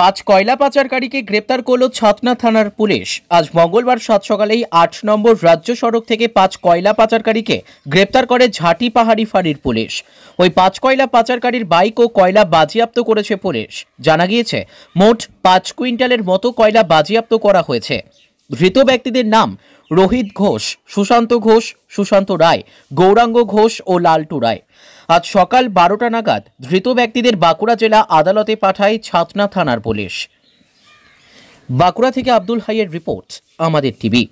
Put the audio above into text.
পাঁচ কয়লা পাচারকারীকে গ্রেপ্তার করল ছাতনা থানার পুলিশ আজ মঙ্গলবার সাত সকালেই আট নম্বর রাজ্য সড়ক থেকে পাঁচ কয়লা পাচারকারীকে গ্রেপ্তার করে ঝাঁটি পাহাড়ি ফাঁড়ির পুলিশ ওই পাঁচ কয়লা পাচারকারীর বাইক ও কয়লা বাজেয়াপ্ত করেছে পুলিশ জানা গিয়েছে মোট পাঁচ কুইন্টালের মতো কয়লা বাজেয়াপ্ত করা হয়েছে ধৃত ব্যক্তিদের নাম রোহিত ঘোষ সুশান্ত ঘোষ সুশান্ত রায় গৌরাঙ্গ ঘোষ ও লালটু রায় আজ সকাল বারোটা নাগাদ ধৃত ব্যক্তিদের বাঁকুড়া জেলা আদালতে পাঠায় ছাতনা থানার পুলিশ বাঁকুড়া থেকে আব্দুল হাইয়ের রিপোর্ট আমাদের টিভি